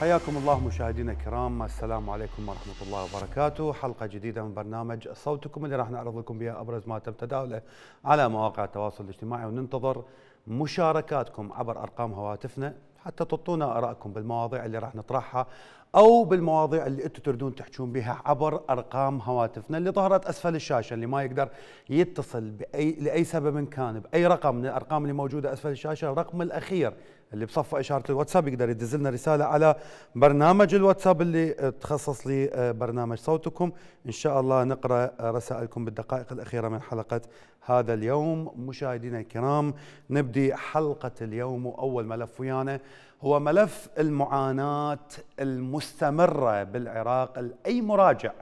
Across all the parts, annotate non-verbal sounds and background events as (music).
حياكم الله مشاهدينا الكرام السلام عليكم ورحمة الله وبركاته حلقة جديدة من برنامج صوتكم اللي راح نعرض لكم بها أبرز ما تم تداوله على مواقع التواصل الاجتماعي وننتظر مشاركاتكم عبر أرقام هواتفنا حتى تطونا أراءكم بالمواضيع اللي راح نطرحها أو بالمواضيع اللي أنتم تريدون تحجون بها عبر أرقام هواتفنا اللي ظهرت أسفل الشاشة اللي ما يقدر يتصل بأي لأي سبب كان بأي رقم من الأرقام اللي موجودة أسفل الشاشة الرقم الأخير اللي بصفى اشاره الواتساب يقدر لنا رساله على برنامج الواتساب اللي تخصص لبرنامج آه، صوتكم ان شاء الله نقرا رسائلكم بالدقائق الاخيره من حلقه هذا اليوم مشاهدينا الكرام نبدي حلقه اليوم واول ملف ويانا هو ملف المعاناه المستمره بالعراق لاي مراجع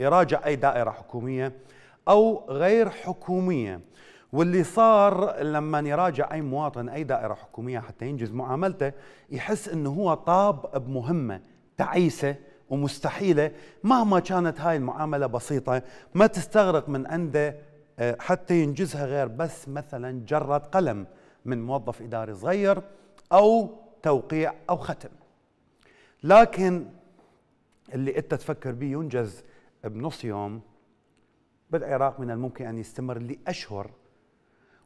يراجع اي دائره حكوميه او غير حكوميه واللي صار لما يراجع اي مواطن اي دائره حكوميه حتى ينجز معاملته يحس انه هو طاب بمهمه تعيسه ومستحيله مهما كانت هاي المعامله بسيطه ما تستغرق من عنده آه، حتى ينجزها غير بس مثلا جره قلم من موظف اداري صغير او توقيع او ختم لكن اللي انت تفكر به ينجز بنص يوم بالعراق من الممكن ان يستمر لاشهر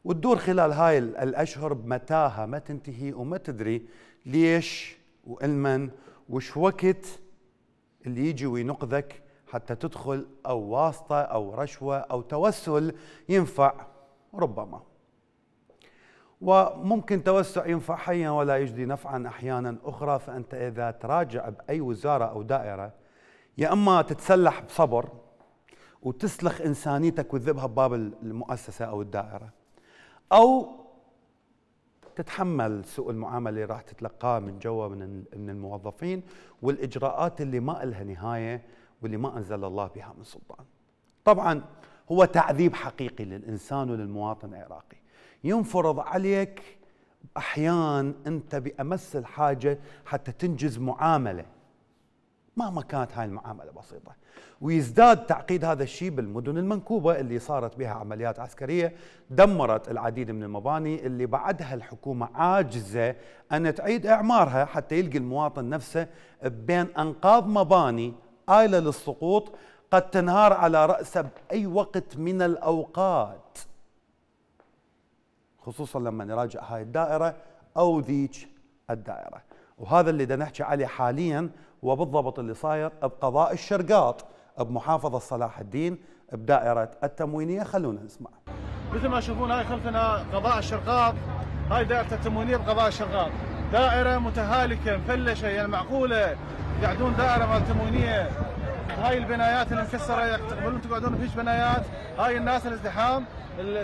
وتدور خلال هاي الأشهر بمتاهة ما تنتهي وما تدري ليش وإلمن وش وقت اللي يجي وينقذك حتى تدخل أو واسطة أو رشوة أو توسل ينفع ربما وممكن توسع ينفع حيا ولا يجدي نفعا أحيانا أخرى فأنت إذا تراجع بأي وزارة أو دائرة يا إما تتسلح بصبر وتسلخ إنسانيتك وتذبها بباب المؤسسة أو الدائرة او تتحمل سوء المعامله اللي راح تتلقاه من جوا من من الموظفين والاجراءات اللي ما لها نهايه واللي ما انزل الله بها من سلطان. طبعا هو تعذيب حقيقي للانسان وللمواطن العراقي. ينفرض عليك احيان انت بامس الحاجه حتى تنجز معامله مهما كانت هاي المعامله بسيطه ويزداد تعقيد هذا الشيء بالمدن المنكوبه اللي صارت بها عمليات عسكريه دمرت العديد من المباني اللي بعدها الحكومه عاجزه ان تعيد اعمارها حتى يلقي المواطن نفسه بين انقاض مباني آيلة للسقوط قد تنهار على رأسه بأي وقت من الأوقات خصوصا لما نراجع هاي الدائرة أو ذيك الدائرة وهذا اللي بدنا نحكي عليه حاليا وبالضبط اللي صاير بقضاء الشرقاط بمحافظة صلاح الدين بدائرة التموينية خلونا نسمع مثل ما تشوفون هاي خلفنا قضاء الشرقاط هاي دائرة التموينية بقضاء الشرقاط دائرة متهالكة مفلشة يعني معقولة يقعدون دائرة مال التموينية هاي البنايات المكسرة يعني تقبلون تقعدون فيش بنايات هاي الناس الازدحام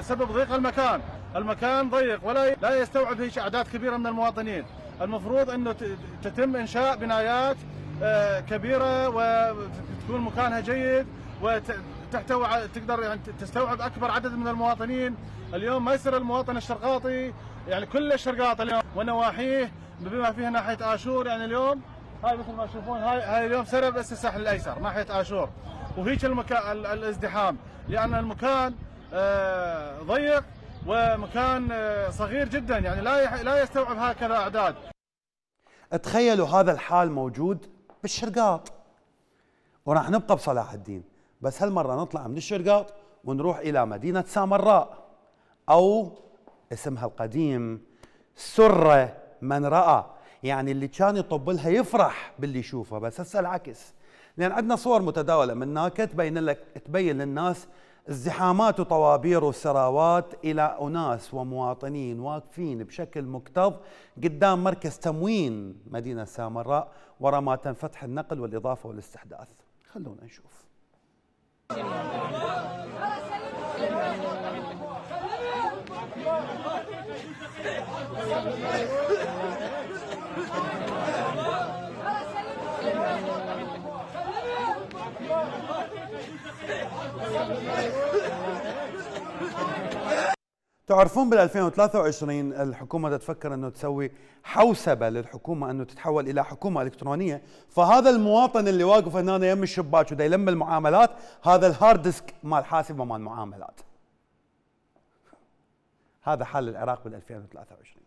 سبب ضيق المكان المكان ضيق ولا لا يستوعب هيش أعداد كبيرة من المواطنين المفروض أنه تتم إنشاء بنايات آه، كبيره وتكون مكانها جيد وتحتوي تقدر يعني تستوعب اكبر عدد من المواطنين اليوم ما يصير المواطن الشرقاطي يعني كل الشرقاط اليوم ونواحيه بما فيها ناحيه اشور يعني اليوم هاي مثل ما تشوفون هاي هاي اليوم سرب اس الساحل الايسر ناحيه اشور وهيك المكان الازدحام لان المكان آه ضيق ومكان آه صغير جدا يعني لا لا يستوعب هكذا اعداد تخيلوا هذا الحال موجود بالشرقاط وراح نبقى بصلاح الدين بس هالمره نطلع من الشرقاط ونروح الى مدينه سامراء او اسمها القديم سره من راى يعني اللي كان يطب لها يفرح باللي يشوفه بس هسه العكس لان عندنا صور متداوله من هناك تبين لك تبين للناس ازدحامات وطوابير وسراوات إلى أناس ومواطنين واقفين بشكل مكتظ قدام مركز تموين مدينة سامراء وراء ما تنفتح النقل والإضافة والاستحداث خلونا نشوف (laughs) تعرفون بال 2023 الحكومه تفكر انه تسوي حوسبه للحكومه انه تتحول الى حكومه الكترونيه، فهذا المواطن اللي واقف هنا يم الشباك وده يلم المعاملات، هذا الهارد ديسك مال حاسبه مال معاملات. هذا حال العراق بال 2023.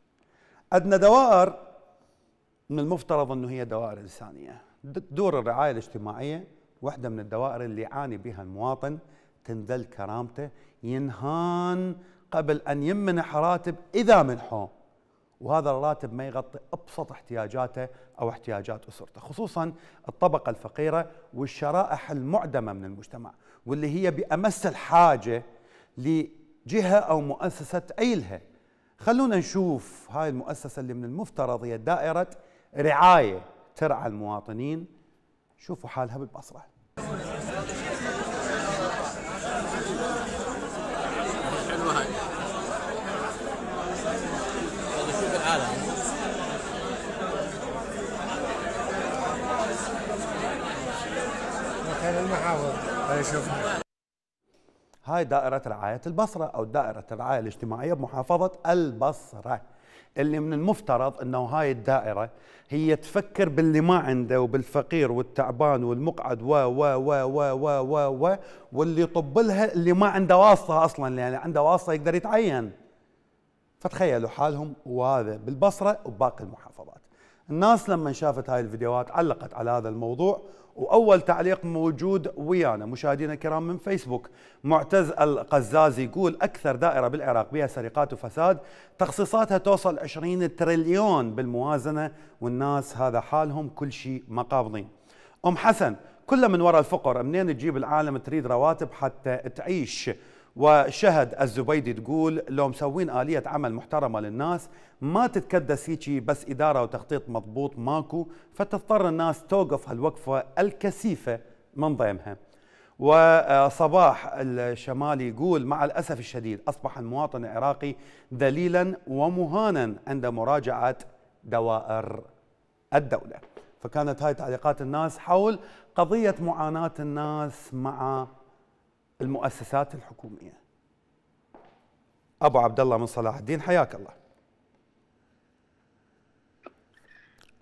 عندنا دوائر من المفترض انه هي دوائر انسانيه، دور الرعايه الاجتماعيه واحدة من الدوائر اللي يعاني بها المواطن تنذل كرامته ينهان قبل أن يمنح راتب إذا منحوه وهذا الراتب ما يغطي ابسط احتياجاته او احتياجات اسرته، خصوصا الطبقه الفقيره والشرائح المعدمه من المجتمع، واللي هي بامس الحاجه لجهه او مؤسسه تعيلها. خلونا نشوف هاي المؤسسه اللي من المفترض هي دائره رعايه ترعى المواطنين شوفوا حالها بالبصرة حلوة هاي شوف العالم مكان المحافظ هاي شوف هاي دائرة رعاية البصرة أو دائرة الرعاية الاجتماعية بمحافظة البصرة اللي من المفترض انه هاي الدائره هي تفكر باللي ما عنده وبالفقير والتعبان والمقعد و و و و و و و واللي يطب لها اللي ما عنده واسطه اصلا لان يعني عنده واسطه يقدر يتعين فتخيلوا حالهم وهذا بالبصره وباقي المحافظات الناس لما شافت هاي الفيديوهات علقت على هذا الموضوع واول تعليق موجود ويانا مشاهدينا الكرام من فيسبوك معتز القزازي يقول اكثر دائره بالعراق بها سرقات وفساد تخصيصاتها توصل 20 تريليون بالموازنه والناس هذا حالهم كل شيء مقابضين ام حسن كل من وراء الفقر منين تجيب العالم تريد رواتب حتى تعيش وشهد الزبيدي تقول لو مسوين آلية عمل محترمة للناس ما تتكدس هيجي بس إدارة وتخطيط مضبوط ماكو فتضطر الناس توقف هالوقفة الكثيفة من ضيمها وصباح الشمالي يقول مع الأسف الشديد أصبح المواطن العراقي ذليلا ومهانا عند مراجعة دوائر الدولة فكانت هاي تعليقات الناس حول قضية معاناة الناس مع المؤسسات الحكوميه ابو عبد الله من صلاح الدين حياك الله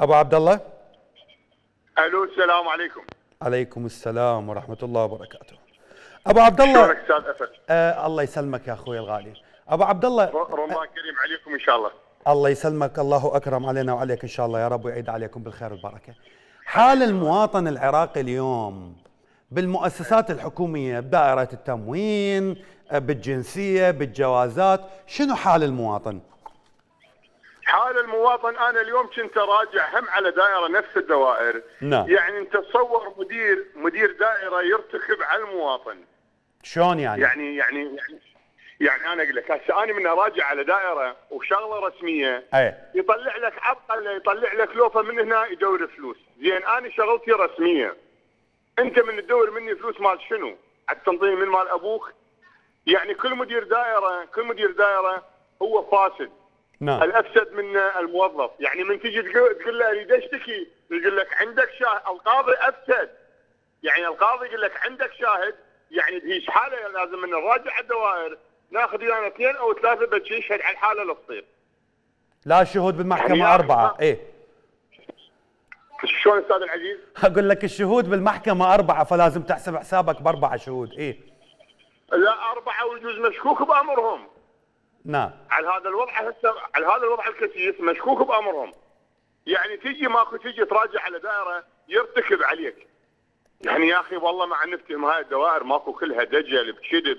ابو عبد الله الو السلام عليكم عليكم السلام ورحمه الله وبركاته ابو عبد الله استاذ أفل؟ آه الله يسلمك يا اخوي الغالي ابو عبد الله رمضان كريم عليكم ان شاء الله الله يسلمك الله اكرم علينا وعليك ان شاء الله يا رب ويعيد عليكم بالخير والبركه حال المواطن العراقي اليوم بالمؤسسات الحكومية بدائرة التموين بالجنسية بالجوازات شنو حال المواطن؟ حال المواطن انا اليوم كنت اراجع هم على دائره نفس الدوائر نعم يعني انت تصور مدير مدير دائره يرتخب على المواطن شلون يعني؟, يعني؟ يعني يعني يعني انا اقول لك هسه انا من اراجع على دائره وشغله رسميه أي. يطلع لك عبقله يطلع لك لوفه من هنا يدور فلوس زين انا شغلتي رسميه انت من تدور مني فلوس مال شنو؟ على التنظيم من مال ابوك؟ يعني كل مدير دائره كل مدير دائره هو فاسد نعم الافسد من الموظف، يعني من تجي تقول له اريد اشتكي يقول لك عندك شاهد القاضي افسد يعني القاضي يقول لك عندك شاهد يعني بهيش حاله لازم من نراجع الدوائر ناخذ ويانا يعني اثنين او ثلاثه بتشي يشهد على الحاله اللي تصير. لا شهود بالمحكمه يعني اربعه، ايه شلون استاذ العزيز؟ اقول لك الشهود بالمحكمه اربعه فلازم تحسب حسابك باربعه شهود ايه لا اربعه ويجوز مشكوك بامرهم نعم على هذا الوضع هسه على هذا الوضع الكثيف مشكوك بامرهم يعني تجي ماكو تجي تراجع على دائره يرتكب عليك يعني يا اخي والله مع نفتهم هاي الدوائر ماكو كلها دجل بكذب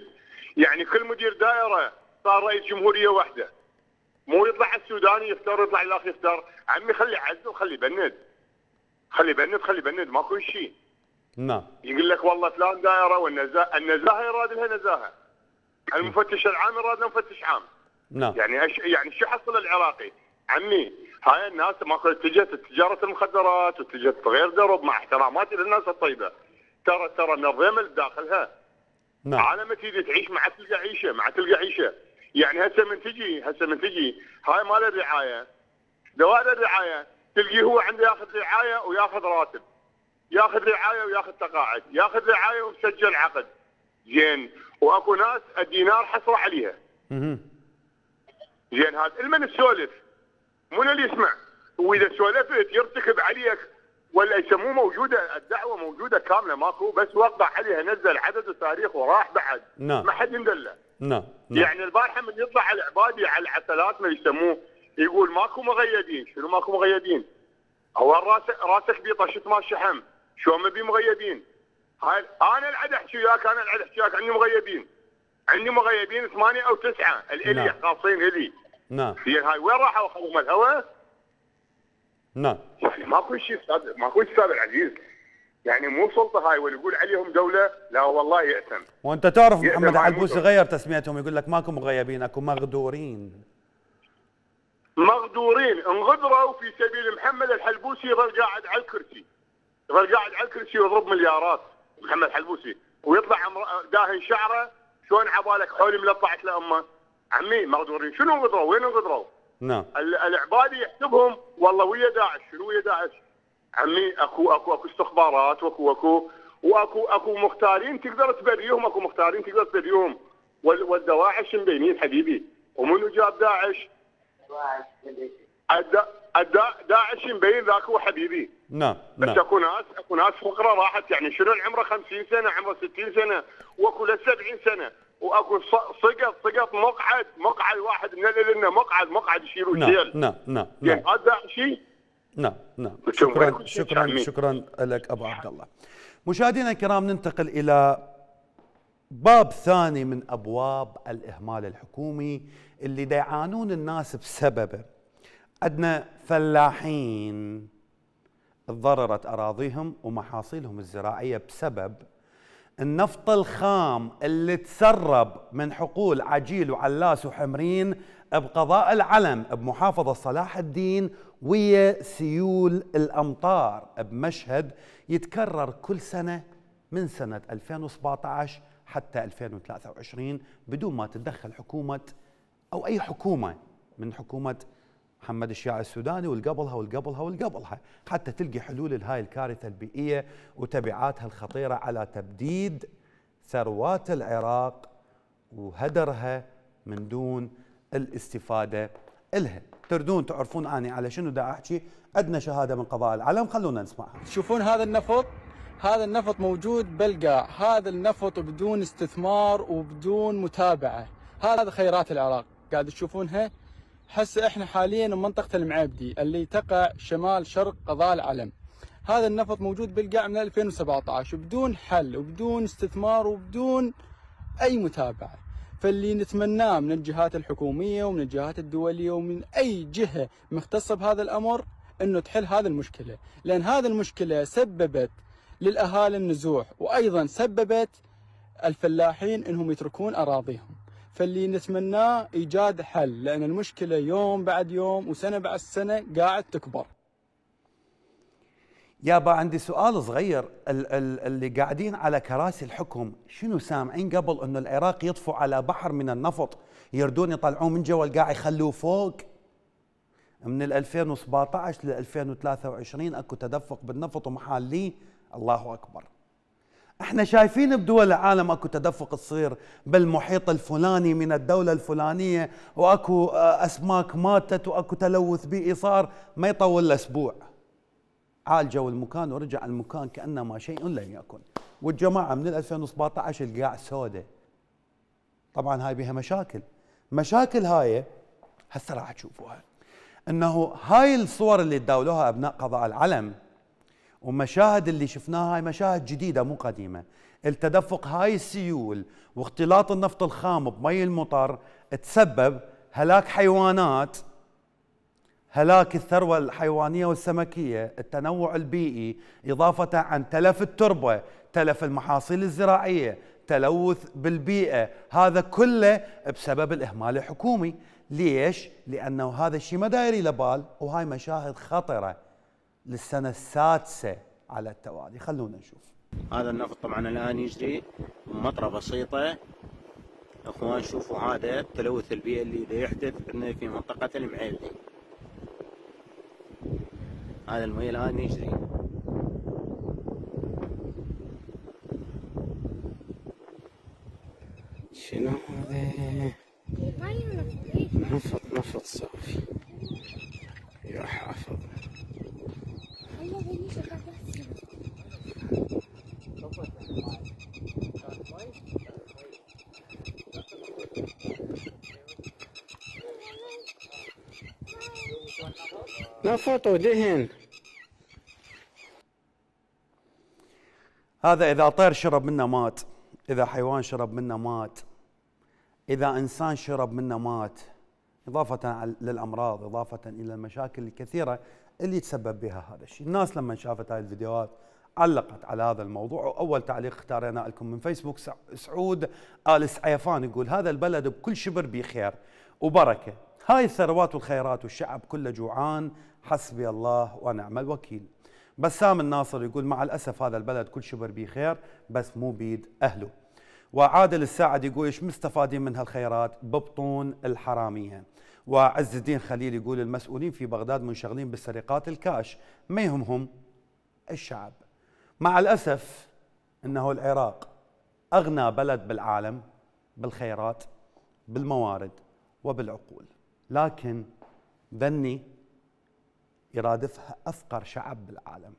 يعني كل مدير دائره صار رئيس جمهوريه واحده مو يطلع السوداني يفتر يطلع الاخ يفتر عمي خلي عزه وخلي بند خلي بند خلي بند ماكو شيء نعم يقول لك والله فلان دائره والنزاهه النزاهه يراد لها نزاهه المفتش العام يراد مفتش عام نعم يعني أش... يعني شو حصل العراقي؟ عمي هاي الناس ما اتجهت تجاره المخدرات واتجهت غير درب مع احتراماتي للناس الطيبه ترى ترى منظمه داخلها نعم عالم تيجي تعيش مع تلقى عيشه مع تلقى عيشه يعني هسه من تجي هسه من تجي هاي مال الرعايه دوائر الرعايه تلقيه هو عنده ياخذ رعايه وياخذ راتب ياخذ رعايه وياخذ تقاعد ياخذ رعايه ومسجل عقد زين واكو ناس الدينار حصره عليها زين هذا المن تسولف من اللي يسمع واذا سولفت يرتكب عليك ولا يسموه موجوده الدعوه موجوده كامله ماكو بس وقع عليها نزل عدد وتاريخ وراح بعد نعم ما حد يندله نعم،, نعم يعني البارحه من يطلع العبادي على العسلات ما يسموه يقول ماكو مغيبين شنو ماكو مغيبين هو راسك راسك بيطشت مال شحم شو ما بي مغيبين هاي انا العد احكي وياك انا العد احكي وياك عندي مغيبين عندي مغيبين ثمانية او تسعة الالي نعم. خاصين الي نعم زين هاي وين راحوا خلوهم الهواء؟ نعم يعني ماكو شيء استاذ ماكو شيء استاذ العزيز يعني مو سلطه هاي واللي يقول عليهم دوله لا والله ياثم وانت تعرف محمد علبوسي غير تسميتهم يقول لك ماكو مغيبين اكو مغدورين مغدورين انغدروا في سبيل محمد الحلبوسي يظل قاعد على الكرسي يظل قاعد على الكرسي ويضرب مليارات محمد الحلبوسي ويطلع داهن شعره شلون عبالك حولي ملطعت لامه عمي مغدورين شنو انغدروا وين انغدروا؟ نعم العبادي يحسبهم والله ويا داعش شنو ويا داعش؟ عمي اكو اكو اكو استخبارات واكو اكو واكو اكو مختارين تقدر تبريهم اكو مختارين تقدر تبريهم والدواعش مبينين حبيبي ومنو جاب داعش؟ داعش مبين ذاك هو حبيبي نعم بس اكو نعم. ناس اكو ناس فقره راحت يعني شنو عمره 50 سنه عمره 60 سنه واكو له 70 سنه واكو سقط سقط مقعد مقعد واحد من اللي لنا مقعد مقعد يشيلوا نعم نعم نعم يعني هذا نعم. داعشي نعم نعم شكرا شكرا شكرا لك ابو عبد الله مشاهدينا الكرام ننتقل الى باب ثاني من ابواب الاهمال الحكومي اللي يعانون الناس بسببه عندنا فلاحين تضررت اراضيهم ومحاصيلهم الزراعيه بسبب النفط الخام اللي تسرب من حقول عجيل وعلاس وحمرين بقضاء العلم بمحافظة صلاح الدين ويا سيول الأمطار بمشهد يتكرر كل سنة من سنة 2017 حتى 2023 بدون ما تتدخل حكومة او اي حكومه من حكومه محمد الشيع السوداني والقبلها والقبلها والقبلها حتى تلقي حلول لهاي الكارثه البيئيه وتبعاتها الخطيره على تبديد ثروات العراق وهدرها من دون الاستفاده الها تردون تعرفون اني على شنو دا احكي ادنى شهاده من قضاء العالم خلونا نسمعها تشوفون هذا النفط هذا النفط موجود بلقاع هذا النفط بدون استثمار وبدون متابعه هذا خيرات العراق قاعد تشوفونها هسه احنا حاليا بمنطقه المعابدي اللي تقع شمال شرق قضاء العلم هذا النفط موجود بالقاع من 2017 بدون حل وبدون استثمار وبدون اي متابعه فاللي نتمناه من الجهات الحكوميه ومن الجهات الدوليه ومن اي جهه مختصه بهذا الامر انه تحل هذه المشكله لان هذه المشكله سببت للاهالي النزوح وايضا سببت الفلاحين انهم يتركون اراضيهم فاللي نتمناه ايجاد حل لان المشكله يوم بعد يوم وسنه بعد سنه قاعد تكبر. يابا عندي سؤال صغير ال ال اللي قاعدين على كراسي الحكم شنو سامعين قبل انه العراق يطفو على بحر من النفط يردون يطلعوه من جوا القاع يخلوه فوق من 2017 ل 2023 اكو تدفق بالنفط لي الله اكبر احنا شايفين بدول العالم اكو تدفق تصير بالمحيط الفلاني من الدوله الفلانيه واكو آه، اسماك ماتت واكو تلوث بيئي صار ما يطول الاسبوع عالجوا المكان ورجع المكان كانما شيء لم يكن والجماعه من 2017 القاع سوداء طبعا هاي بها مشاكل مشاكل هاي هسه راح تشوفوها انه هاي الصور اللي تداولوها ابناء قضاء العلم ومشاهد اللي شفناها هاي مشاهد جديده مو قديمه التدفق هاي السيول واختلاط النفط الخام بمي المطر تسبب هلاك حيوانات هلاك الثروة الحيوانية والسمكية التنوع البيئي إضافة عن تلف التربة تلف المحاصيل الزراعية تلوث بالبيئة هذا كله بسبب الإهمال الحكومي ليش؟ لأنه هذا الشيء ما داير لبال بال وهاي مشاهد خطرة للسنة السادسة على التوالي خلونا نشوف هذا النفط طبعا الآن يجري مطرة بسيطة اخوان شوفوا هذا التلوث البيئي اللي يحدث عندنا في منطقة المعيلي هذا المي الآن يجري شنو هذا؟ نفط نفط صح حطوا دهن هذا إذا طير شرب منه مات إذا حيوان شرب منه مات إذا إنسان شرب منه مات إضافة للأمراض إضافة إلى المشاكل الكثيرة اللي تسبب بها هذا الشيء الناس لما شافت هاي الفيديوهات علقت على هذا الموضوع وأول تعليق اختارينا لكم من فيسبوك سعود آل سعيفان يقول هذا البلد بكل شبر بخير وبركة هاي الثروات والخيرات والشعب كله جوعان حسبي الله ونعم الوكيل بسام الناصر يقول مع الأسف هذا البلد كل شبر بيه خير بس مو بيد أهله وعادل الساعد يقول ايش مستفادين من هالخيرات ببطون الحراميه وعز الدين خليل يقول المسؤولين في بغداد منشغلين بالسرقات الكاش ما يهمهم الشعب مع الاسف انه العراق اغنى بلد بالعالم بالخيرات بالموارد وبالعقول لكن ذني يرادفها أفقر شعب بالعالم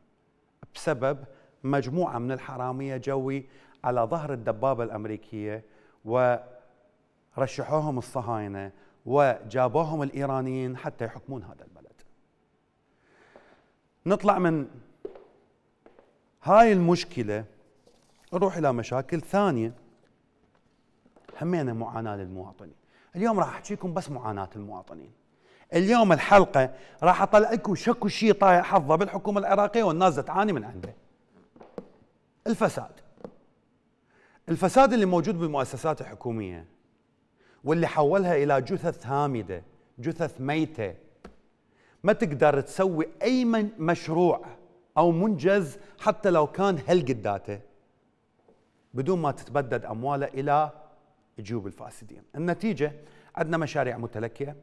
بسبب مجموعة من الحرامية جوي على ظهر الدبابة الأمريكية ورشحوهم الصهاينة وجابوهم الإيرانيين حتى يحكمون هذا البلد نطلع من هاي المشكلة نروح إلى مشاكل ثانية همينا معاناة للمواطنين اليوم راح أحكيكم بس معاناة المواطنين اليوم الحلقة راح أطلع لكم شكو شيء طايح حظه بالحكومة العراقية والناس تعاني من عنده الفساد الفساد اللي موجود بالمؤسسات الحكومية واللي حولها إلى جثث هامدة جثث ميتة ما تقدر تسوي أي من مشروع أو منجز حتى لو كان هالقداته بدون ما تتبدد أمواله إلى جيوب الفاسدين النتيجة عندنا مشاريع متلكئة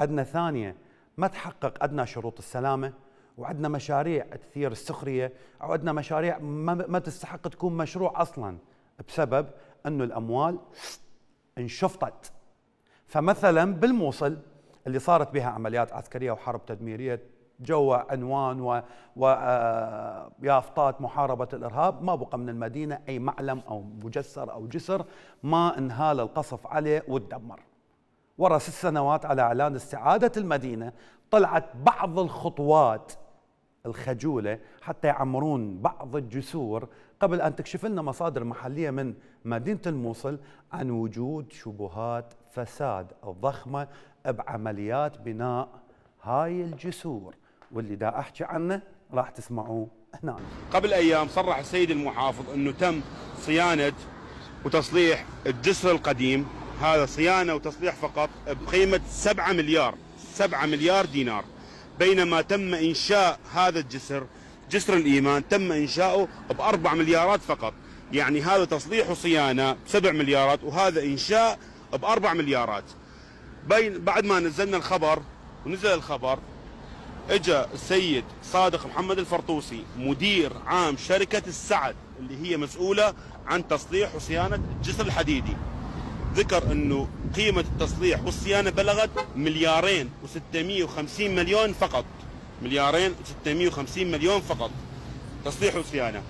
عندنا ثانية ما تحقق ادنى شروط السلامة وعندنا مشاريع تثير السخرية أو عندنا مشاريع ما تستحق تكون مشروع أصلا بسبب أنه الأموال انشفطت فمثلا بالموصل اللي صارت بها عمليات عسكرية وحرب تدميرية جوا عنوان و, و... آه، يافطات محاربة الإرهاب ما بقى من المدينة أي معلم أو مجسر أو جسر ما انهال القصف عليه وتدمر ورا ست سنوات على اعلان استعاده المدينه طلعت بعض الخطوات الخجوله حتى يعمرون بعض الجسور قبل ان تكشف لنا مصادر محليه من مدينه الموصل عن وجود شبهات فساد ضخمه بعمليات بناء هاي الجسور واللي دا احكي عنه راح تسمعوه هنا قبل ايام صرح السيد المحافظ انه تم صيانه وتصليح الجسر القديم هذا صيانة وتصليح فقط بقيمة 7 مليار 7 مليار دينار بينما تم إنشاء هذا الجسر جسر الإيمان تم إنشاؤه بأربع مليارات فقط يعني هذا تصليح وصيانة بسبع مليارات وهذا إنشاء بأربع مليارات بين بعد ما نزلنا الخبر ونزل الخبر اجى السيد صادق محمد الفرطوسي مدير عام شركة السعد اللي هي مسؤولة عن تصليح وصيانة الجسر الحديدي ذكر انه قيمه التصليح والصيانه بلغت مليارين و650 مليون فقط مليارين و650 مليون فقط تصليح وصيانه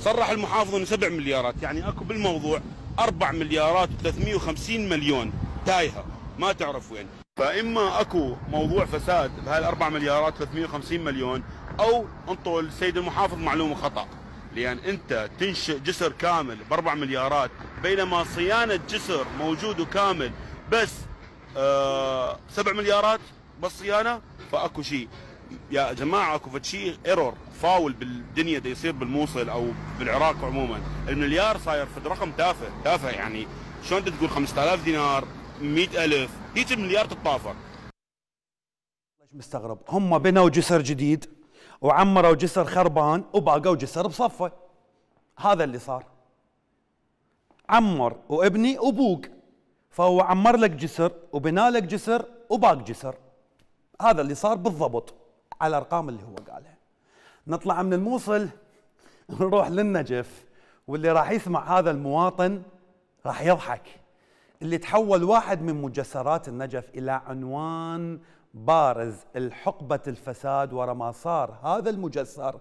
صرح المحافظ انه 7 مليارات يعني اكو بالموضوع 4 مليارات و350 مليون تايهه ما تعرف وين فاما اكو موضوع فساد بهال 4 مليارات و 350 مليون او انطوا السيد المحافظ معلومه خطا لان انت تنشئ جسر كامل ب 4 مليارات بينما صيانة جسر موجود وكامل بس آه سبع مليارات بس صيانة فأكو شيء يا جماعة اكو شيء ايرور فاول بالدنيا دي يصير بالموصل او بالعراق عموما المليار صاير في رقم تافه تافه يعني شلون تقول 5000 دينار 100000 هيك المليار تتطافر مستغرب هم بنوا جسر جديد وعمروا جسر خربان وباقوا جسر بصفه هذا اللي صار عمر وابني وبوق فهو عمر لك جسر وبنى لك جسر وباق جسر هذا اللي صار بالضبط على الارقام اللي هو قالها نطلع من الموصل (laughs) نروح للنجف واللي راح يسمع هذا المواطن راح يضحك اللي تحول واحد من مجسرات النجف الى عنوان بارز الحقبة الفساد ورا ما صار هذا المجسر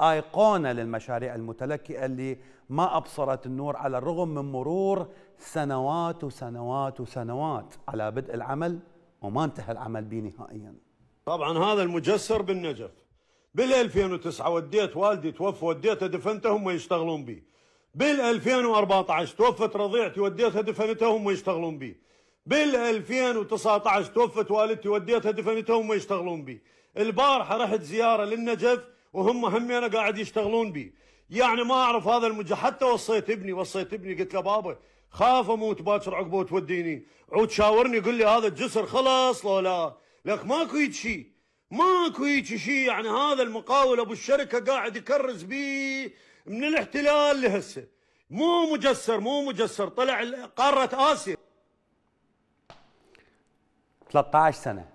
ايقونة للمشاريع المتلكئة اللي ما أبصرت النور على الرغم من مرور سنوات وسنوات وسنوات على بدء العمل وما انتهى العمل به نهائيا طبعا هذا المجسر بالنجف بال 2009 وديت والدي توفى وديته دفنته هم يشتغلون به بال 2014 توفت رضيعتي وديتها دفنتها هم يشتغلون به بال 2019 توفت والدتي وديتها دفنتها هم يشتغلون به البارحه رحت زياره للنجف وهم انا قاعد يشتغلون به يعني ما اعرف هذا المج حتى وصيت ابني وصيت ابني قلت له بابا خاف اموت باكر عقبه توديني عود شاورني قل لي هذا الجسر خلاص لو لا لك ماكو هيك شيء ماكو هيك شيء يعني هذا المقاول ابو الشركه قاعد يكرز بيه من الاحتلال لهسه مو مجسر مو مجسر طلع قاره اسيا 13 سنه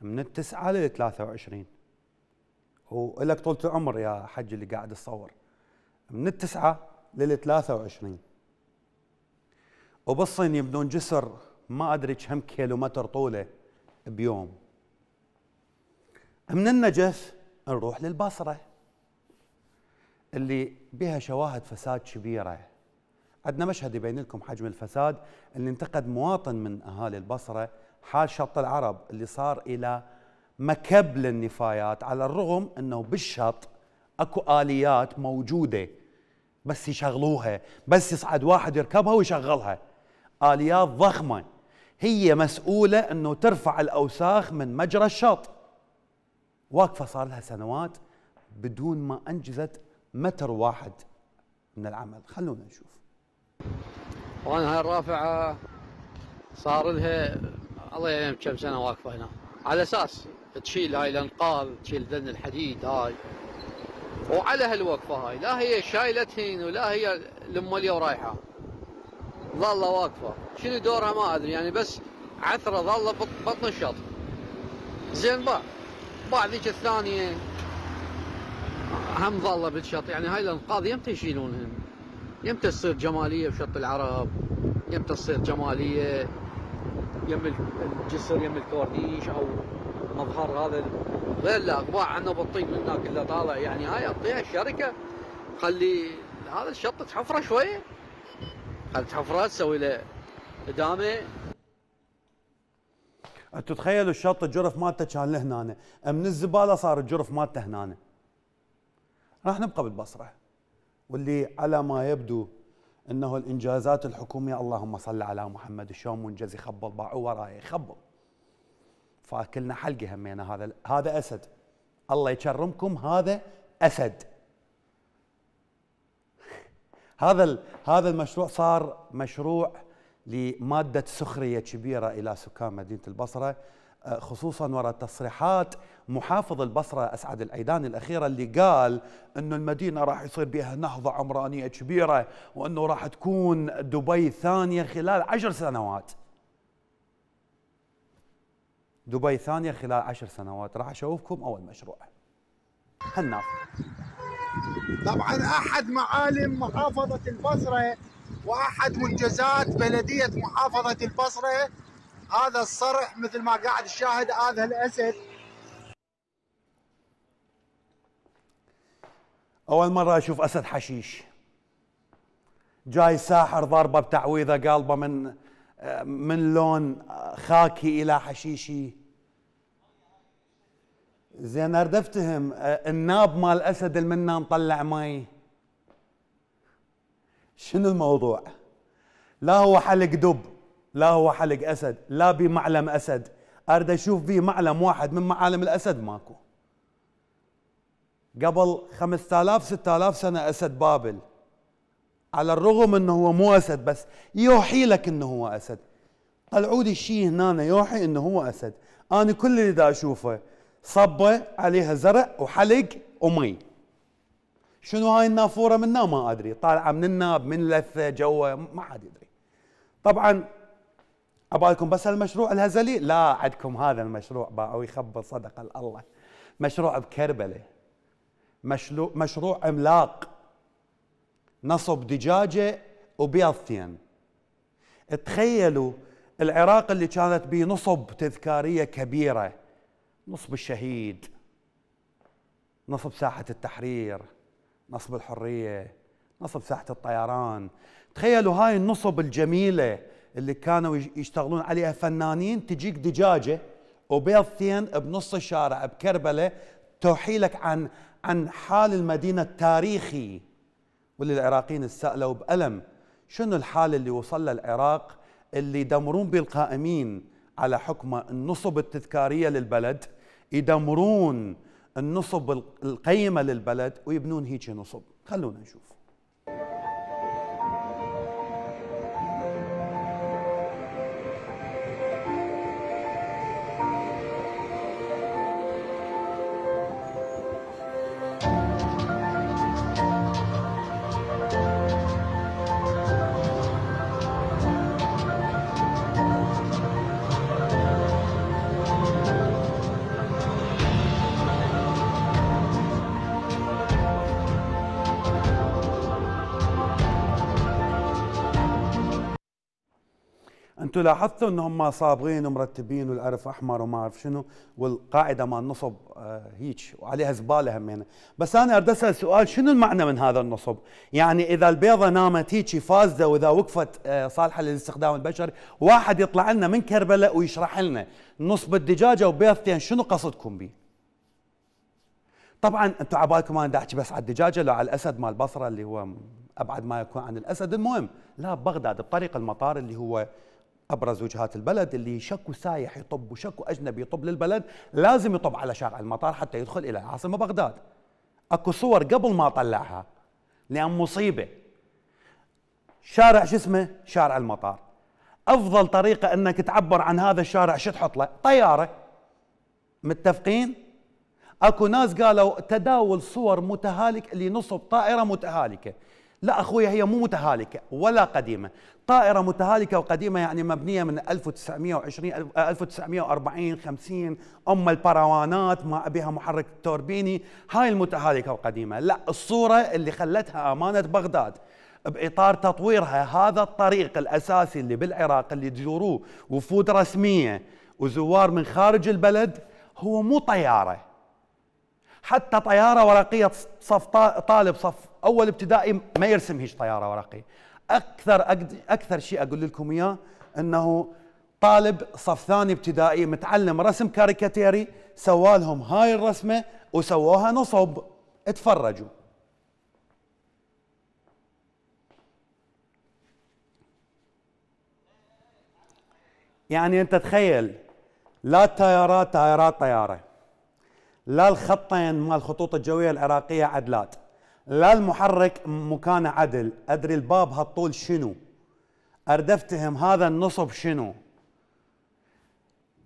من التسعه لل 23 ولك طولة العمر يا حج اللي قاعد تصور من التسعة لل 23 وبالصين يبنون جسر ما ادري كم متر طوله بيوم من النجف نروح للبصره اللي بها شواهد فساد كبيره عندنا مشهد يبين لكم حجم الفساد اللي انتقد مواطن من اهالي البصره حال شط العرب اللي صار الى مكب للنفايات على الرغم انه بالشط اكو اليات موجوده بس يشغلوها بس يصعد واحد يركبها ويشغلها اليات ضخمه هي مسؤوله انه ترفع الاوساخ من مجرى الشط واقفه صار لها سنوات بدون ما انجزت متر واحد من العمل خلونا نشوف وانا هاي الرافعه صار لها الله يعلم كم سنه واقفه هنا على اساس تشيل هاي الانقاض تشيل ذن الحديد هاي وعلى هالوقفه هاي لا هي شايلتهن ولا هي الموليه ورايحه ظله واقفه شنو دورها ما ادري يعني بس عثره ظله بطن الشط زين باع باع ذيك الثانيه هم ظله بالشط يعني هاي الانقاض يمتى يشيلونهن يمتى تصير جماليه بشط العرب يمتى تصير جماليه يم الجسر يم الكورنيش او مظهر هذا غير الاقباع عنا بتطيب من هناك الا طالع يعني هاي اعطيها الشركه خلي هذا الشط تحفره شويه خلي تحفره تسوي له ادامه انتم تخيلوا الشط الجرف مالته كان لهنا من الزباله صار الجرف مالته هنا راح نبقى بالبصره واللي على ما يبدو انه الانجازات الحكوميه اللهم صل على محمد شلون منجز يخبل باعوه وراي يخبل فاكلنا حلقه همين هذا هذا اسد الله يكرمكم هذا اسد (laughs) هذا هذا المشروع صار مشروع لماده سخريه كبيره الى سكان مدينه البصره آه، خصوصا وراء تصريحات محافظ البصره اسعد الايدان الاخيره اللي قال انه المدينه راح يصير بها نهضه عمرانيه كبيره وانه راح تكون دبي الثانيه خلال عشر سنوات دبي ثانية خلال عشر سنوات راح أشوفكم أول مشروع حناف طبعا أحد معالم محافظة البصرة وأحد منجزات بلدية محافظة البصرة هذا الصرح مثل ما قاعد الشاهد هذا الأسد أول مرة أشوف أسد حشيش جاي ساحر ضاربه بتعويذه قالبه من من لون خاكي الى حشيشي زين ارد افتهم آه، الناب مال اسد المنا مطلع مي شنو الموضوع؟ لا هو حلق دب لا هو حلق اسد لا بمعلم اسد اريد اشوف بيه معلم واحد من معالم الاسد ماكو قبل 5000 6000 سنه اسد بابل على الرغم انه هو مو اسد بس يوحي لك انه هو اسد طلعوا لي شيء هنا يوحي انه هو اسد انا كل اللي دا اشوفه صبة عليها زرع وحلق ومي شنو هاي النافورة من ما أدري طالعة من الناب من لثة جوا ما حد يدري طبعا ابالكم بس هالمشروع الهزلي لا عندكم هذا المشروع باعوا يخبط صدق الله مشروع بكربلة مشلو مشروع عملاق نصب دجاجة وبيضتين تخيلوا العراق اللي كانت به نصب تذكارية كبيرة نصب الشهيد نصب ساحة التحرير نصب الحرية نصب ساحة الطيران تخيلوا هاي النصب الجميلة اللي كانوا يشتغلون عليها فنانين تجيك دجاجة وبيضتين بنص الشارع بكربلة لك عن عن حال المدينة التاريخي واللي العراقيين سألوا بألم شنو الحال اللي وصل العراق اللي يدمرون بالقائمين على حكمه النصب التذكارية للبلد يدمرون النصب القيمة للبلد ويبنون هيك نصب خلونا نشوف انتم لاحظتوا انهم صابغين ومرتبين والعرف احمر وما اعرف شنو والقاعده مال النصب آه، هيك وعليها زباله همينه بس انا اريد اسال سؤال شنو المعنى من هذا النصب يعني اذا البيضه نامت هيك فازده واذا وقفت آه، صالحه للاستخدام البشري واحد يطلع لنا من كربلاء ويشرح لنا نصب الدجاجه وبيضتين شنو قصدكم به طبعا انتم عبالكم انا احكي بس على الدجاجه لو على الاسد مال البصره اللي هو ابعد ما يكون عن الاسد المهم لا بغداد بطريق المطار اللي هو ابرز وجهات البلد اللي شكو سايح يطب وشكو اجنبي يطب للبلد لازم يطب على شارع المطار حتى يدخل الى العاصمه بغداد اكو صور قبل ما اطلعها لان مصيبه شارع شو اسمه شارع المطار افضل طريقه انك تعبر عن هذا الشارع شو تحط له طياره متفقين اكو ناس قالوا تداول صور متهالك لنصب طائره متهالكه لا اخويا هي مو متهالكه ولا قديمه طائره متهالكه وقديمه يعني مبنيه من 1920 1940 50 ام الباروانات ما ابيها محرك توربيني هاي المتهالكه وقديمه لا الصوره اللي خلتها امانه بغداد باطار تطويرها هذا الطريق الاساسي اللي بالعراق اللي تزوروه وفود رسميه وزوار من خارج البلد هو مو طياره حتى طياره ورقيه صف طالب صف اول ابتدائي ما يرسم هيش طياره ورقيه اكثر اكثر شيء اقول لكم اياه انه طالب صف ثاني ابتدائي متعلم رسم كاريكاتيري سوالهم هاي الرسمه وسووها نصب اتفرجوا يعني انت تخيل لا تيارات تيارات طياره لا الخطين مال الخطوط الجويه العراقيه عدلات لا المحرك مكانه عدل ادري الباب هالطول شنو اردفتهم افتهم هذا النصب شنو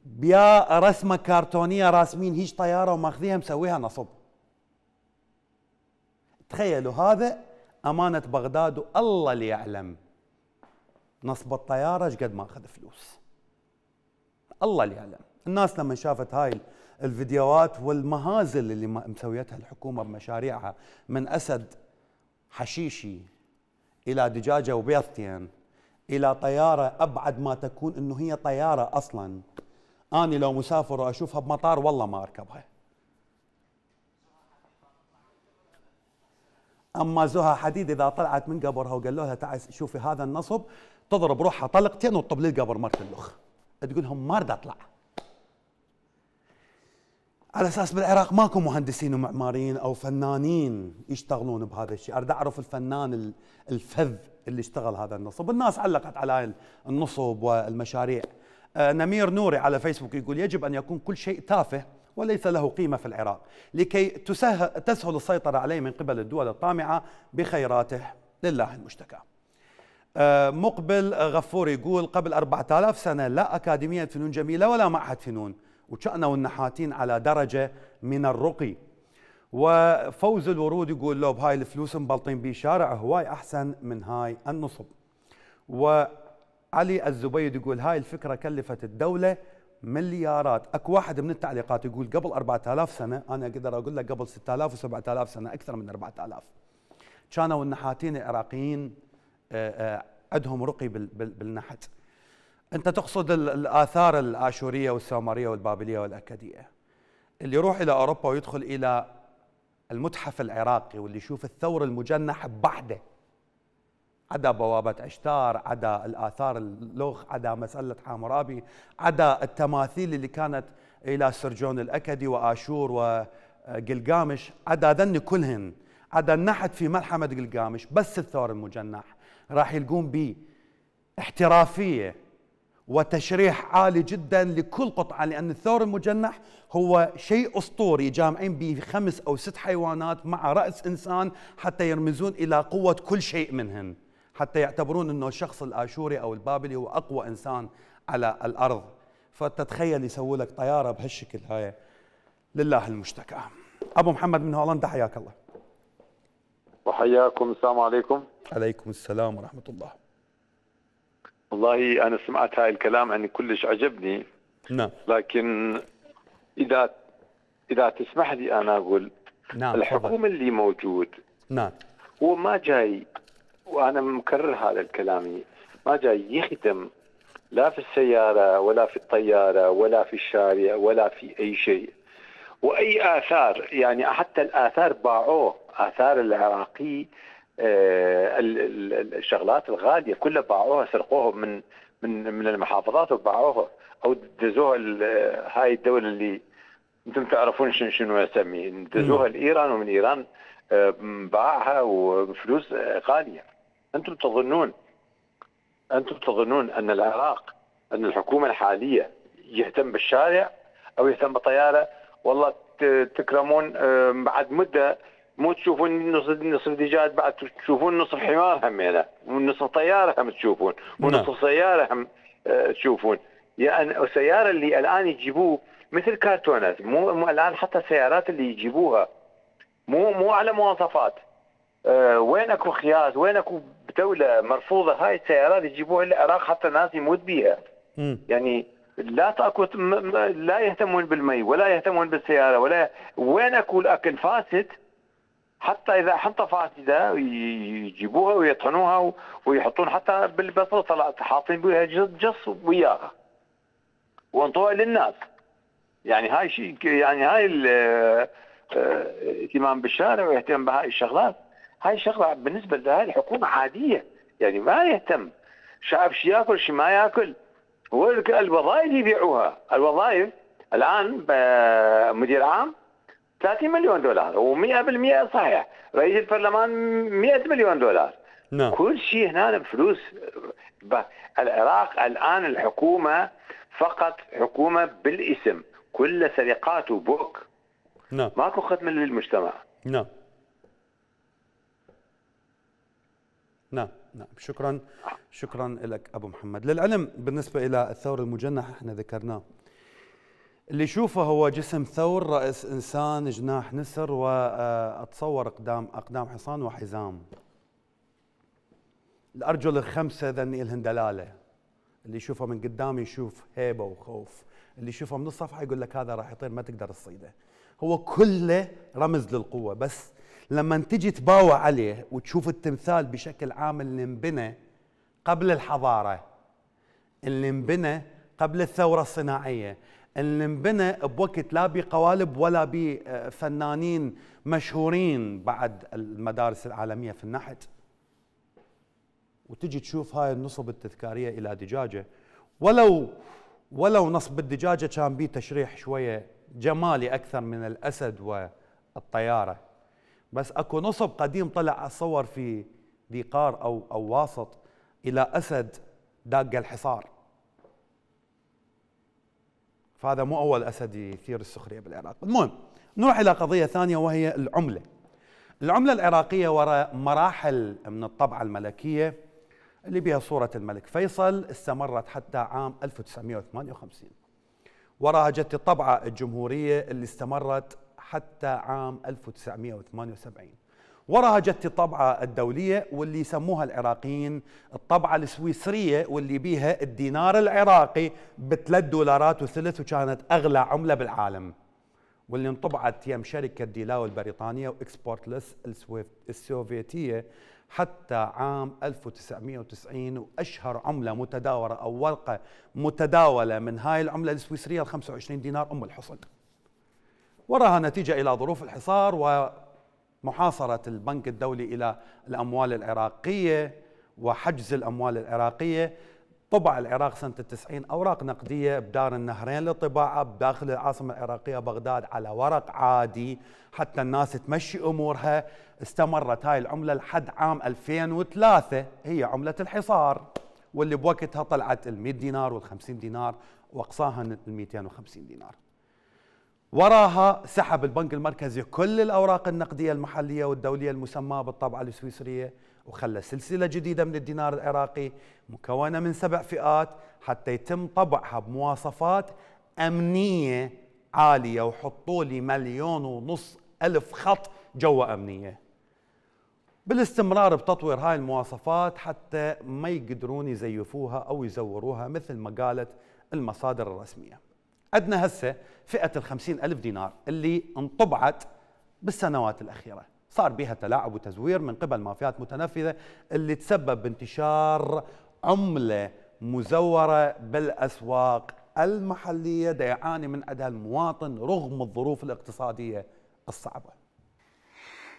بيا رسمه كرتونيه راسمين هيج طياره وماخذيها مسويها نصب تخيلوا هذا امانه بغداد والله اللي يعلم نصب الطياره ايش قد ما اخذ فلوس الله اللي يعلم الناس لما شافت هاي الفيديوهات والمهازل اللي مسويتها الحكومه بمشاريعها من اسد حشيشي الى دجاجه وبيضتين الى طياره ابعد ما تكون انه هي طياره اصلا انا لو مسافر واشوفها بمطار والله ما اركبها اما زها حديد اذا طلعت من قبرها وقال لها تعي شوفي هذا النصب تضرب روحها طلقتين وتطب للقبر مرت الاخ تقول لهم ما ارد اطلع على اساس بالعراق ماكو مهندسين ومعماريين او فنانين يشتغلون بهذا الشيء، اريد اعرف الفنان الفذ اللي اشتغل هذا النصب، الناس علقت على النصب والمشاريع. آه، نمير نوري على فيسبوك يقول يجب ان يكون كل شيء تافه وليس له قيمه في العراق، لكي تسهل تسهل السيطره عليه من قبل الدول الطامعه بخيراته لله المشتكى. آه، مقبل غفور يقول قبل 4000 سنه لا اكاديميه فنون جميله ولا معهد فنون. وشأنوا النحاتين على درجة من الرقي وفوز الورود يقول لو بهاي الفلوس مبلطين بيه شارع هواي أحسن من هاي النصب وعلي الزبيد يقول هاي الفكرة كلفت الدولة مليارات اكو واحد من التعليقات يقول قبل 4000 سنه انا اقدر اقول لك قبل 6000 و7000 سنه اكثر من 4000 كانوا النحاتين العراقيين آه، آه، عندهم رقي بالنحت انت تقصد الاثار الاشوريه والسومريه والبابليه والاكديه اللي يروح الى اوروبا ويدخل الى المتحف العراقي واللي يشوف الثور المجنح بعده عدا بوابة أشتار عدا الآثار اللوخ عدا مسألة حامورابي عدا التماثيل اللي كانت إلى سرجون الأكدي وآشور وجلجامش عدا ذن كلهن عدا النحت في ملحمة جلجامش بس الثور المجنح راح يلقون به احترافية وتشريح عالي جدا لكل قطعة لأن الثور المجنح هو شيء أسطوري جامعين بخمس أو ست حيوانات مع رأس إنسان حتى يرمزون إلى قوة كل شيء منهن حتى يعتبرون أنه الشخص الآشوري أو البابلي هو أقوى إنسان على الأرض فتتخيل يسوي لك طيارة بهالشكل هاي لله المشتكى أبو محمد من هولندا حياك الله وحياكم السلام عليكم عليكم السلام ورحمة الله والله أنا سمعت هاي الكلام يعني كلش عجبني نعم لكن إذا إذا تسمح لي أنا أقول نعم الحكومة اللي موجود نعم هو ما جاي وأنا مكرر هذا الكلام ما جاي يخدم لا في السيارة ولا في الطيارة ولا في الشارع ولا في أي شيء وأي آثار يعني حتى الآثار باعوه آثار العراقي آه، الشغلات الغاليه كلها باعوها سرقوها من من من المحافظات وباعوها او دزوها هاي الدوله اللي انتم تعرفون شنو شنو اسمي دزوها لايران ومن ايران آه، باعها وفلوس آه، غاليه انتم تظنون انتم تظنون ان العراق ان الحكومه الحاليه يهتم بالشارع او يهتم بالطياره والله تكرمون بعد مده مو تشوفون نص نص دجاج بعد تشوفون نصف حمار همينه ونصف طياره هم تشوفون ونصف نعم. سياره هم آه، تشوفون يعني السياره اللي الان يجيبوه مثل كرتونات مو, مو الان حتى السيارات اللي يجيبوها مو مو على مواصفات أه وين اكو خياس وين اكو دوله مرفوضه هاي السيارات يجيبوها العراق حتى ناس يموت بيها يعني لا تاكو لا يهتمون بالمي ولا يهتمون بالسياره ولا وين اكو الاكل فاسد حتى اذا حنطة فاسدة يجيبوها ويطحنوها ويحطون حتى بالبصل طلعت حاطين بها جص وياها وانطوها للناس يعني هاي شيء يعني هاي الاهتمام آه، بالشارع ويهتم بهاي الشغلات هاي شغلة بالنسبه لهاي الحكومه عاديه يعني ما يهتم شعب شو ياكل شو ما ياكل هو الوظائف يبيعوها الوظائف الان آه، مدير عام 30 مليون دولار و100% صحيح رئيس البرلمان 100 مليون دولار نعم. كل شيء هنا بفلوس العراق الان الحكومه فقط حكومه بالاسم كل سرقات وبوك نعم ماكو خدمه للمجتمع نعم نعم نعم شكرا شكرا لك ابو محمد للعلم بالنسبه الى الثوره المجنحه احنا ذكرناه اللي يشوفه هو جسم ثور رأس إنسان جناح نسر وأتصور أقدام أقدام حصان وحزام الأرجل الخمسة ذني إلهن دلالة اللي يشوفه من قدام يشوف هيبة وخوف اللي يشوفه من الصفحة يقول لك هذا راح يطير ما تقدر تصيده هو كله رمز للقوة بس لما تجي تباوع عليه وتشوف التمثال بشكل عام اللي انبنى قبل الحضارة اللي انبنى قبل الثورة الصناعية اللي انبنى بوقت لا بقوالب ولا بفنانين مشهورين بعد المدارس العالميه في النحت وتجي تشوف هاي النصب التذكاريه الى دجاجه ولو ولو نصب الدجاجه كان بيه تشريح شويه جمالي اكثر من الاسد والطياره بس اكو نصب قديم طلع اتصور في ذي قار او او واسط الى اسد داق الحصار فهذا مو أول أسد يثير السخرية بالعراق المهم نروح إلى قضية ثانية وهي العملة العملة العراقية وراء مراحل من الطبعة الملكية اللي بها صورة الملك فيصل استمرت حتى عام 1958 وراها جت الطبعة الجمهورية اللي استمرت حتى عام 1978 وراها جت الطبعة الدولية واللي يسموها العراقيين الطبعة السويسرية واللي بيها الدينار العراقي بثلاث دولارات وثلث وكانت أغلى عملة بالعالم واللي انطبعت يم شركة ديلاو البريطانية وإكسبورتلس السوفيتية حتى عام 1990 وأشهر عملة متداورة أو ورقة متداولة من هاي العملة السويسرية ال 25 دينار أم الحصن وراها نتيجة إلى ظروف الحصار و محاصره البنك الدولي الى الاموال العراقيه وحجز الاموال العراقيه طبع العراق سنة التسعين أوراق نقدية بدار النهرين للطباعة بداخل العاصمة العراقية بغداد على ورق عادي حتى الناس تمشي أمورها استمرت هاي العملة لحد عام 2003 هي عملة الحصار واللي بوقتها طلعت ال 100 دينار وال 50 دينار وأقصاها ال 250 دينار وراها سحب البنك المركزي كل الأوراق النقدية المحلية والدولية المسماة بالطبعة السويسرية وخلى سلسلة جديدة من الدينار العراقي مكونة من سبع فئات حتى يتم طبعها بمواصفات أمنية عالية وحطوا لي مليون ونص ألف خط جوا أمنية بالاستمرار بتطوير هاي المواصفات حتى ما يقدرون يزيفوها أو يزوروها مثل ما قالت المصادر الرسمية عندنا هسه فئة ال ألف دينار اللي انطبعت بالسنوات الأخيرة صار بها تلاعب وتزوير من قبل مافيات متنفذة اللي تسبب بانتشار عملة مزورة بالأسواق المحلية ديعاني يعاني من أداء المواطن رغم الظروف الاقتصادية الصعبة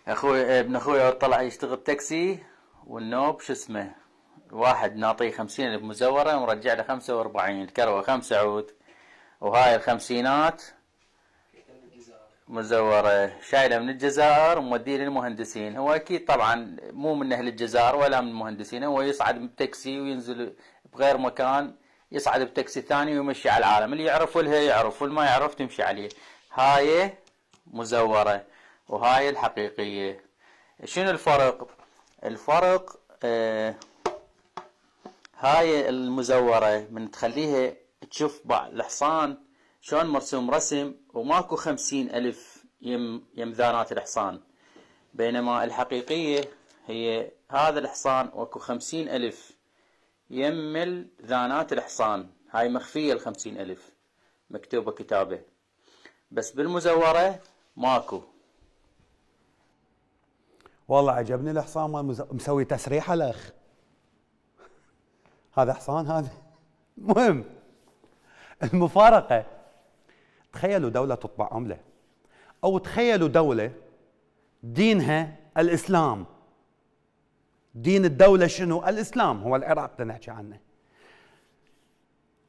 أخوي ابن أخوي طلع يشتغل تاكسي والنوب شو اسمه واحد ناطيه خمسين مزورة ومرجع له خمسة واربعين الكروة خمسة عود وهاي الخمسينات مزورة شايلة من الجزائر وموديه للمهندسين هو أكيد طبعا مو من أهل الجزائر ولا من المهندسين هو يصعد بتاكسي وينزل بغير مكان يصعد بتاكسي ثاني ويمشي على العالم اللي يعرف والها يعرف والما يعرف تمشي عليه هاي مزورة وهاي الحقيقية شنو الفرق الفرق آه هاي المزورة من تخليها تشوف الحصان شلون مرسوم رسم وماكو خمسين ألف يم يمذانات الحصان بينما الحقيقية هي هذا الحصان واكو خمسين ألف يمل ذانات الحصان هاي مخفية الخمسين ألف مكتوبة كتابة بس بالمزورة ماكو والله عجبني الحصان مز... مسوي تسريحه الاخ هذا حصان هذا (laughs) مهم المفارقه تخيلوا دوله تطبع عمله او تخيلوا دوله دينها الاسلام دين الدولة شنو؟ الإسلام هو العراق نحكي عنه.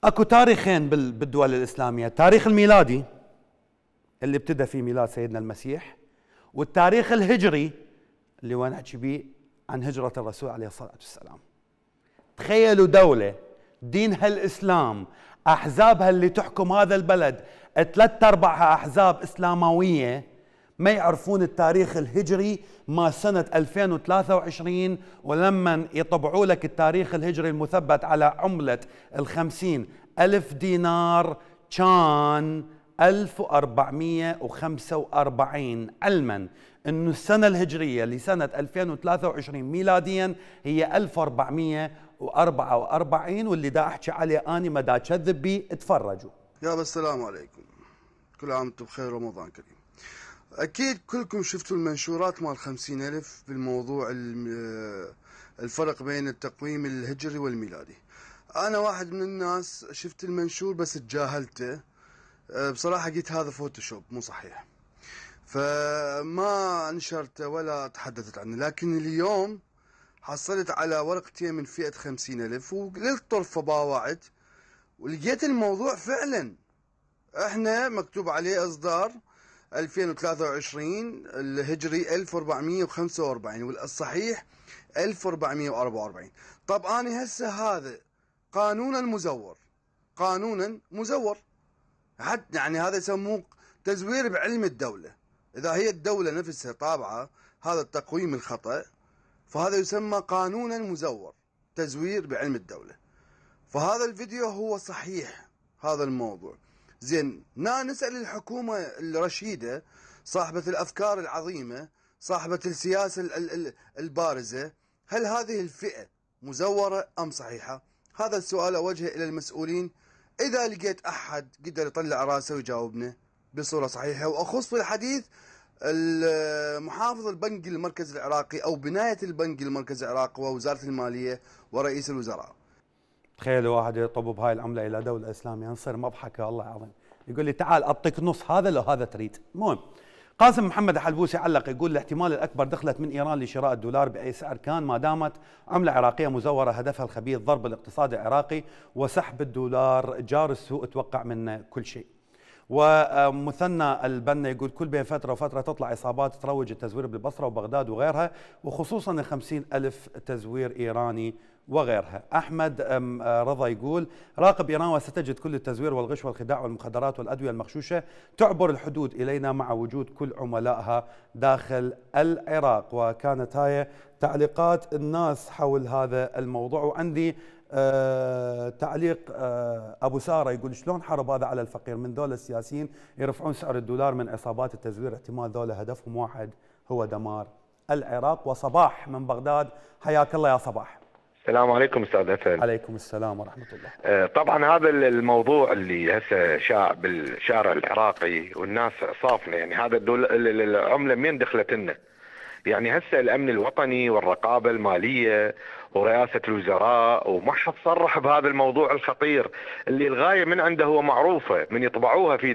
اكو تاريخين بالدول الإسلامية، التاريخ الميلادي اللي ابتدى فيه ميلاد سيدنا المسيح والتاريخ الهجري اللي هو نحكي به عن هجرة الرسول عليه الصلاة والسلام. تخيلوا دولة دينها الإسلام احزابها اللي تحكم هذا البلد ثلاث ارباعها احزاب اسلامويه ما يعرفون التاريخ الهجري ما سنة 2023 ولما يطبعوا لك التاريخ الهجري المثبت على عملة الخمسين ألف دينار كان 1445 علما أن السنة الهجرية لسنة 2023 ميلاديا هي 1400 144 واللي دا احكي عليه اني ما دا كذب بيه اتفرجوا يابا السلام عليكم كل عام وانتم بخير رمضان كريم اكيد كلكم شفتوا المنشورات مال 50000 بالموضوع الفرق بين التقويم الهجري والميلادي انا واحد من الناس شفت المنشور بس تجاهلته أه، بصراحه قلت هذا فوتوشوب مو صحيح فما نشرته ولا تحدثت عنه لكن اليوم حصلت على ورقتين من فئة خمسين ألف وللطرفة باوعت ولقيت الموضوع فعلا احنا مكتوب عليه اصدار 2023 الهجري 1445 والصحيح 1444 طب انا هسه هذا قانونا مزور قانونا مزور حتى يعني هذا يسموه تزوير بعلم الدولة إذا هي الدولة نفسها طابعة هذا التقويم الخطأ فهذا يسمى قانونا مزور تزوير بعلم الدولة فهذا الفيديو هو صحيح هذا الموضوع زين نسأل الحكومة الرشيدة صاحبة الأفكار العظيمة صاحبة السياسة البارزة هل هذه الفئة مزورة أم صحيحة هذا السؤال أوجهه إلى المسؤولين إذا لقيت أحد قدر يطلع راسه ويجاوبنا بصورة صحيحة وأخص في الحديث محافظ البنك المركزي العراقي او بنايه البنك المركزي العراقي ووزاره الماليه ورئيس الوزراء تخيل واحد يطب بهاي العمله الى دوله اسلاميه نصير مضحكه الله العظيم يقول لي تعال اعطيك نص هذا لو هذا تريد المهم قاسم محمد حلبوسي علق يقول الاحتمال الاكبر دخلت من ايران لشراء الدولار باي سعر كان ما دامت عمله عراقيه مزوره هدفها الخبيث ضرب الاقتصاد العراقي وسحب الدولار جار السوء اتوقع منه كل شيء. ومثنى البنا يقول كل بين فترة وفترة تطلع إصابات تروج التزوير بالبصرة وبغداد وغيرها وخصوصا ال ألف تزوير إيراني وغيرها أحمد آه، رضا يقول راقب إيران وستجد كل التزوير والغش والخداع والمخدرات والأدوية المغشوشة تعبر الحدود إلينا مع وجود كل عملائها داخل العراق وكانت هاي تعليقات الناس حول هذا الموضوع وعندي آه تعليق آه ابو ساره يقول شلون حرب هذا على الفقير من ذول السياسيين يرفعون سعر الدولار من عصابات التزوير احتمال ذول هدفهم واحد هو دمار العراق وصباح من بغداد حياك الله يا صباح السلام عليكم استاذ اسد عليكم السلام ورحمه الله آه، طبعا هذا الموضوع اللي هسه شاع بالشارع العراقي والناس صافنه يعني هذا العمله منين دخلت لنا؟ يعني هسه الامن الوطني والرقابه الماليه ورئاسة الوزراء حد صرح بهذا الموضوع الخطير اللي الغاية من عنده هو معروفة من يطبعوها في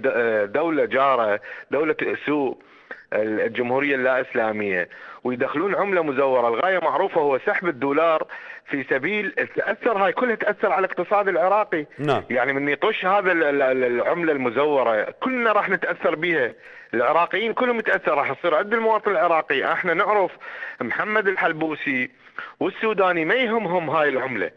دولة جارة دولة سوء الجمهورية اللا إسلامية ويدخلون عملة مزورة الغاية معروفة هو سحب الدولار في سبيل تاثر هاي كلها تاثر على الاقتصاد العراقي نعم. يعني من يطش هذا العمله المزوره كلنا راح نتاثر بها العراقيين كلهم يتاثر راح يصير عند المواطن العراقي احنا نعرف محمد الحلبوسي والسوداني ما يهمهم هاي العمله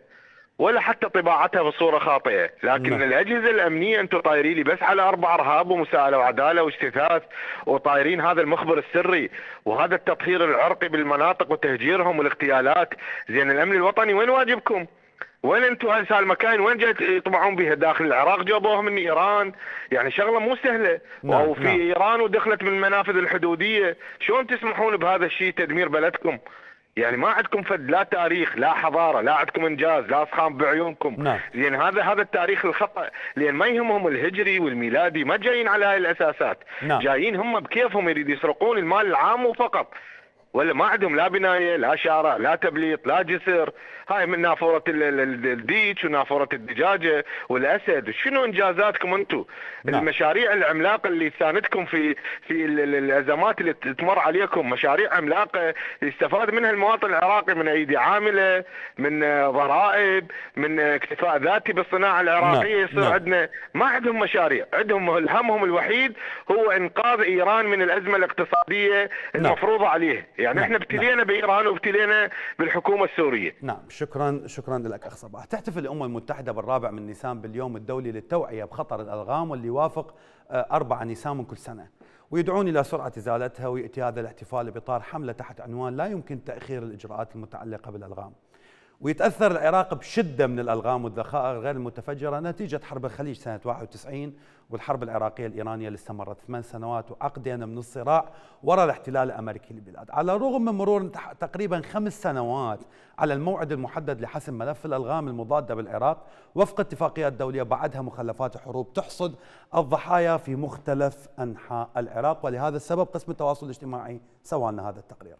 ولا حتى طباعتها بصوره خاطئه، لكن نعم. الاجهزه الامنيه انتم طايرين لي بس على اربع ارهاب ومساءله وعداله واجتثاث وطايرين هذا المخبر السري وهذا التطهير العرقي بالمناطق وتهجيرهم والاغتيالات، زين الامن الوطني وين واجبكم؟ وين انتم هسه المكان وين جاي يطمعون بها داخل العراق جابوها من ايران يعني شغله مو سهله نعم. او في نعم. ايران ودخلت من المنافذ الحدوديه شلون تسمحون بهذا الشيء تدمير بلدكم يعني ما عندكم فد لا تاريخ لا حضاره لا عندكم انجاز لا اصحاب بعيونكم نعم. لان هذا هذا التاريخ الخطا لان ما يهمهم الهجري والميلادي ما جايين على هاي الاساسات نعم. جايين هم بكيفهم يريد يسرقون المال العام وفقط ولا ما عندهم لا بنايه لا شارع لا تبليط لا جسر هاي من نافوره الديك ونافوره الدجاجه والاسد شنو انجازاتكم انتم نعم. المشاريع العملاقه اللي ساندتكم في في الازمات اللي تمر عليكم مشاريع عملاقه يستفاد منها المواطن العراقي من ايدي عامله من ضرائب من اكتفاء ذاتي بالصناعه نعم، العراقيه نعم. يصير نعم. عندنا ما عندهم مشاريع عندهم همهم الوحيد هو انقاذ ايران من الازمه الاقتصاديه نعم. المفروضه عليه يعني نعم. احنا ابتلينا نعم. بايران وابتلينا بالحكومه السوريه نعم شكرا شكرا لك اخ صباح تحتفل الامم المتحده بالرابع من نيسان باليوم الدولي للتوعيه بخطر الالغام واللي يوافق 4 آه، نيسان من كل سنه ويدعون الى سرعه ازالتها وياتي هذا الاحتفال باطار حمله تحت عنوان لا يمكن تاخير الاجراءات المتعلقه بالالغام ويتأثر العراق بشدة من الألغام والذخائر غير المتفجرة نتيجة حرب الخليج سنة 91 والحرب العراقية الإيرانية اللي استمرت ثمان سنوات وعقدين من الصراع وراء الاحتلال الأمريكي للبلاد على الرغم من مرور تقريبا خمس سنوات على الموعد المحدد لحسم ملف الألغام المضادة بالعراق وفق اتفاقيات دولية بعدها مخلفات حروب تحصد الضحايا في مختلف أنحاء العراق ولهذا السبب قسم التواصل الاجتماعي سوالنا هذا التقرير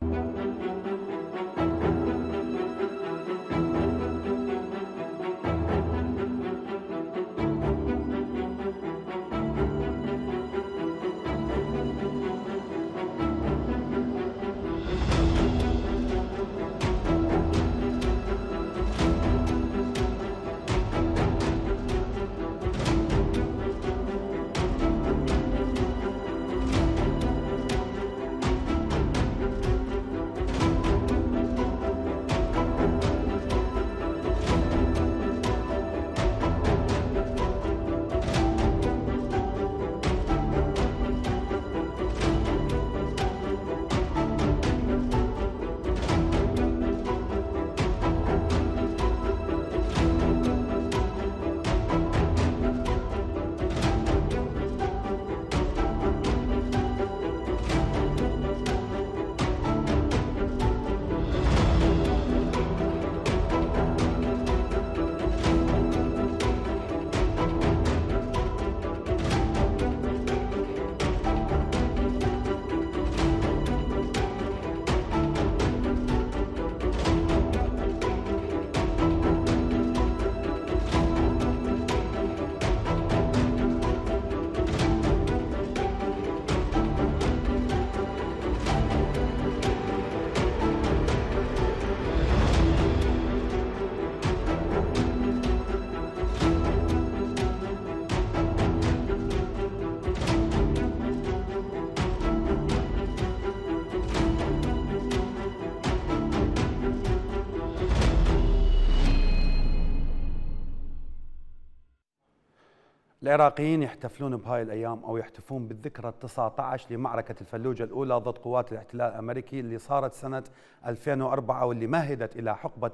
العراقيين يحتفلون بهاي الأيام أو يحتفون بالذكرى 19 لمعركة الفلوجة الأولى ضد قوات الاحتلال الأمريكي اللي صارت سنة 2004 واللي مهدت إلى حقبة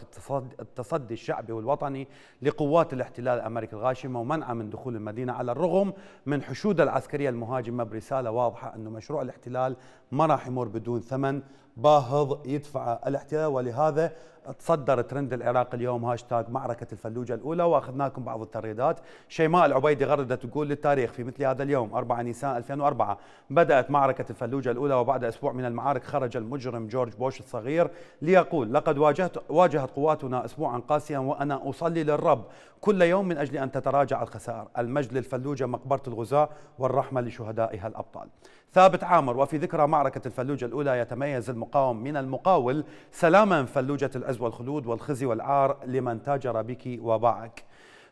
التصدي الشعبي والوطني لقوات الاحتلال الأمريكي الغاشمة ومنعها من دخول المدينة على الرغم من حشود العسكرية المهاجمة برسالة واضحة انه مشروع الاحتلال ما راح يمر بدون ثمن باهظ يدفع الاحتلال ولهذا تصدر ترند العراق اليوم هاشتاج معركة الفلوجة الأولى وأخذناكم بعض التغريدات شيماء العبيدي غردت تقول للتاريخ في مثل هذا اليوم 4 نيسان 2004 بدأت معركة الفلوجة الأولى وبعد أسبوع من المعارك خرج المجرم جورج بوش الصغير ليقول لقد واجهت واجهت قواتنا أسبوعا قاسيا وأنا أصلي للرب كل يوم من أجل أن تتراجع الخسائر المجد للفلوجة مقبرة الغزاة والرحمة لشهدائها الأبطال ثابت عامر وفي ذكرى معركة الفلوجة الأولى يتميز المقاوم من المقاول سلاما فلوجة الأز والخلود والخزي والعار لمن تاجر بك وباعك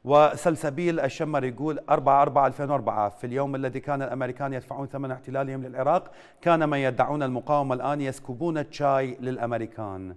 وسلسبيل الشمر يقول 4 4 2004 في اليوم الذي كان الامريكان يدفعون ثمن احتلالهم للعراق كان من يدعون المقاومه الان يسكبون الشاي للامريكان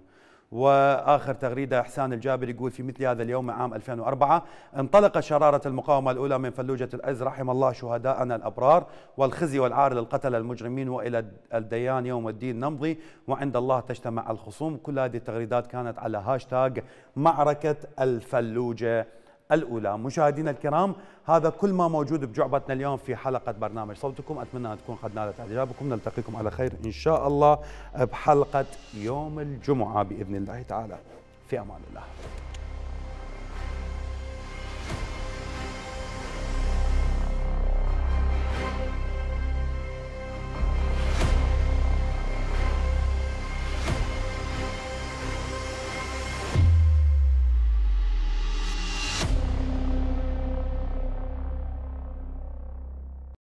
واخر تغريده احسان الجابر يقول في مثل هذا اليوم عام 2004 انطلقت شراره المقاومه الاولى من فلوجه العز رحم الله شهداءنا الابرار والخزي والعار للقتل المجرمين والى الديان يوم الدين نمضي وعند الله تجتمع الخصوم كل هذه التغريدات كانت على هاشتاج معركه الفلوجه الأولى مشاهدينا الكرام هذا كل ما موجود بجعبتنا اليوم في حلقة برنامج صوتكم أتمنى أن تكون قد نالت إعجابكم نلتقيكم على خير إن شاء الله بحلقة يوم الجمعة بإذن الله تعالى في أمان الله